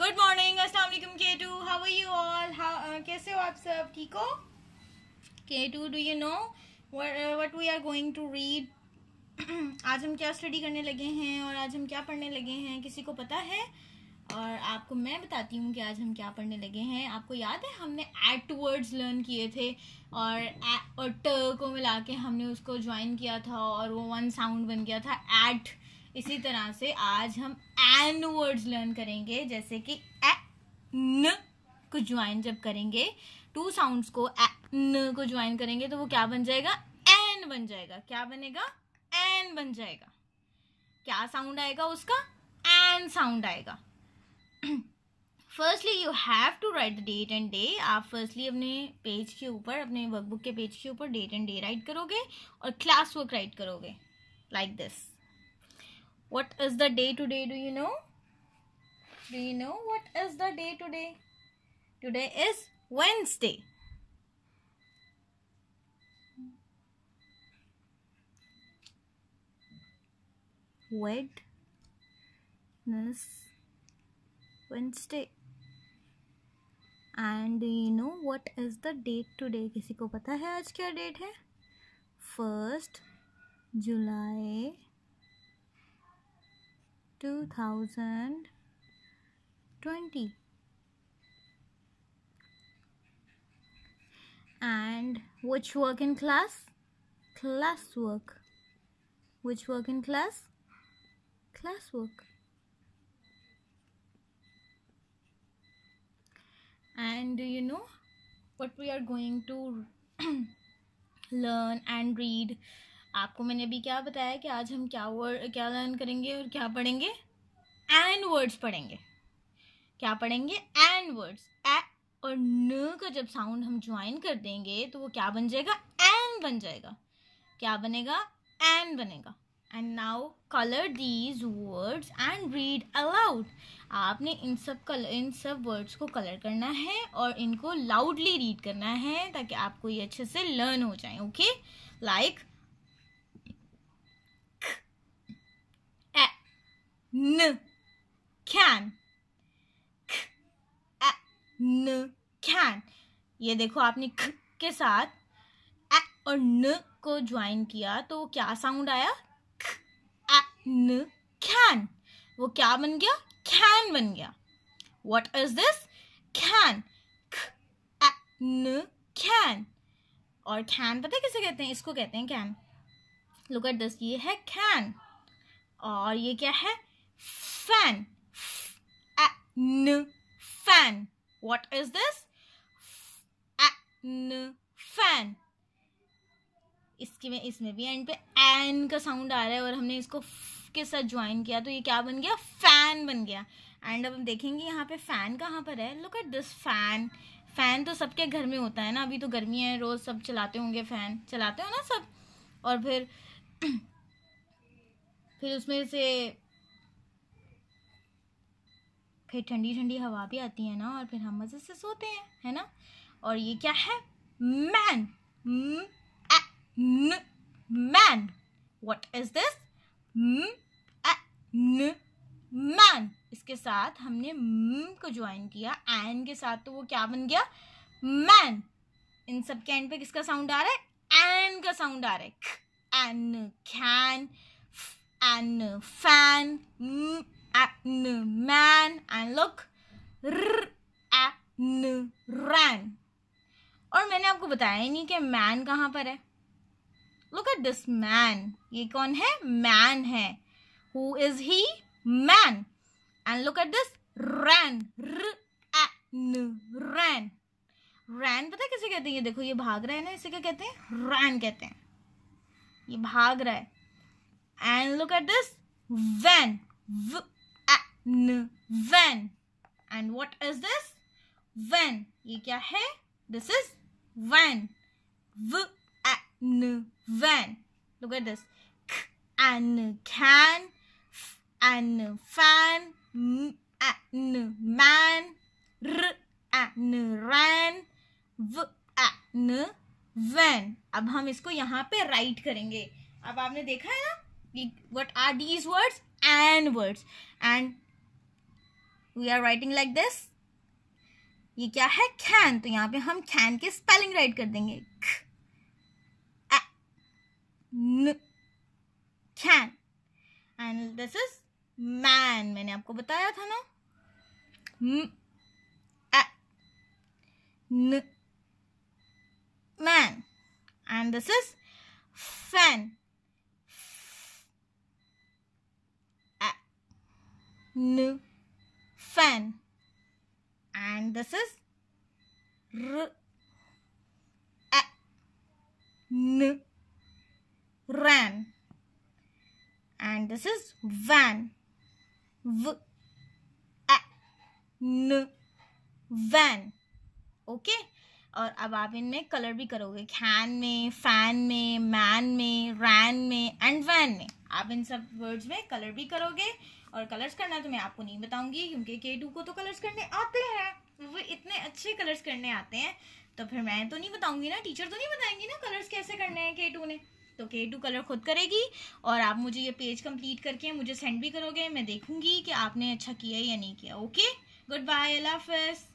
Good morning अस्सलाम वालेकुम के टू हाउ आर यू ऑल कैसे हो आप सब ठीक हो के टू do you know what we are going to read आज हम क्या स्टडी करने लगे हैं और आज हम क्या पढ़ने लगे हैं किसी को पता है और आपको मैं बताती हूँ कि आज हम क्या पढ़ने लगे हैं आपको याद है हमने एट वर्ड्स लर्न किए थे और ट को मिला के हमने उसको ज्वाइन किया था और वो वन साउंड बन गया था एट इसी तरह से आज हम एन वर्ड्स लर्न करेंगे जैसे कि ए न को ज्वाइन जब करेंगे टू साउंड्स को ए न को ज्वाइन करेंगे तो वो क्या बन जाएगा एन बन जाएगा क्या बनेगा एन बन जाएगा क्या साउंड आएगा उसका एन साउंड आएगा firstly you have to write the date and day आप फर्स्टली अपने पेज के ऊपर अपने वर्कबुक के पेज के ऊपर डेट एंड डे राइट करोगे और क्लास वर्क राइट करोगे like like this what is the day today do you know do you know what is the day today today is wednesday wed wednesday and do you know what is the date today किसी को पता है आज क्या date है first जुलाई 2020 and which work in class class work which work in class class work and do you know what we are going to learn and read आपको मैंने अभी क्या बताया कि आज हम क्या वर्ड क्या लर्न करेंगे और क्या पढ़ेंगे एंड वर्ड्स पढ़ेंगे क्या पढ़ेंगे एंड वर्ड्स ए और न का जब साउंड हम ज्वाइन कर देंगे तो वो क्या बन जाएगा एन बन जाएगा क्या बनेगा एन बनेगा and now colour these words and read aloud आपने इन सब कलर इन सब वर्ड्स को कलर करना है और इनको लाउडली रीड करना है ताकि आपको ये अच्छे से लर्न हो जाए okay like n can k a, n can ये देखो आपने k के साथ a और n को ज्वाइन किया तो वो क्या साउंड आया k a, n can वो क्या बन गया can बन गया what is this can k a, n can और can पता किसे कहते हैं इसको कहते हैं can look at this ये है can और ये क्या है fan a n fan what is this a n fan इसकी में इसमें भी एंड पे एन का साउंड आ रहा है और हमने इसको के साथ ज्वाइन किया तो ये क्या बन गया फैन बन गया एंड अब हम देखेंगे यहाँ पे फैन कहाँ पर है look at this fan fan तो सबके घर में होता है ना अभी तो गर्मी है रोज सब चलाते होंगे फैन चलाते हो ना सब और फिर फिर उसमें से फिर ठंडी ठंडी हवा भी आती है ना और फिर हम मज़े से सोते हैं है ना और ये क्या है man man what is this man इसके साथ हमने म को ज्वाइन किया एन के साथ तो वो क्या बन गया मैन इन सब के एंड पे किसका साउंड आ रहा है एन का साउंड आ रहा है N can N fan man and look ran और मैंने आपको बताया नहीं कि man कहाँ पर है look at this man ये कौन है man है who is he man and look at this ran r a n ran ran पता है किसे कहते हैं ये देखो ये भाग रहा है ना इसे क्या कहते हैं ran कहते हैं ये भाग रहा है and look at this van N, when. And what is this? When. ye kya hai This is when. V, a, n, when. Look at this. K, an, can. F, an, fan. M, a, n, man. R, a, n, ran. V, a, n, when. अब हम इसको यहाँ पे right करेंगे अब आपने देखा है ना what are these words and words and we are writing like this ये क्या है कैन तो यहाँ पे हम कैन के स्पेलिंग राइट कर देंगे can and this is man मैंने आपको बताया था ना न man and this is fan fan and this is r a, n ran and this is van v a, n van okay okay? और अब आप इनमें कलर भी करोगे खैन में फैन में मैन में रैन में एंड वैन में आप इन सब वर्ड्स में कलर भी करोगे और कलर्स करना तो मैं आपको नहीं बताऊंगी क्योंकि के टू को तो कलर्स करने आते हैं वो इतने अच्छे कलर्स करने आते हैं तो फिर मैं तो नहीं बताऊंगी ना टीचर तो नहीं बताएंगी ना कलर्स कैसे करने हैं के टू ने तो के टू कलर खुद करेगी और आप मुझे ये पेज कंप्लीट करके मुझे सेंड भी करोगे मैं देखूंगी कि आपने अच्छा किया या नहीं किया ओके गुड बाय अल्लाह हाफ